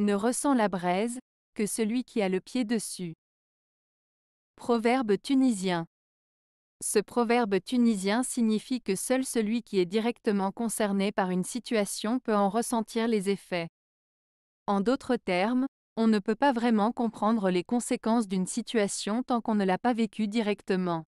ne ressent la braise que celui qui a le pied dessus. Proverbe tunisien. Ce proverbe tunisien signifie que seul celui qui est directement concerné par une situation peut en ressentir les effets. En d'autres termes, on ne peut pas vraiment comprendre les conséquences d'une situation tant qu'on ne l'a pas vécue directement.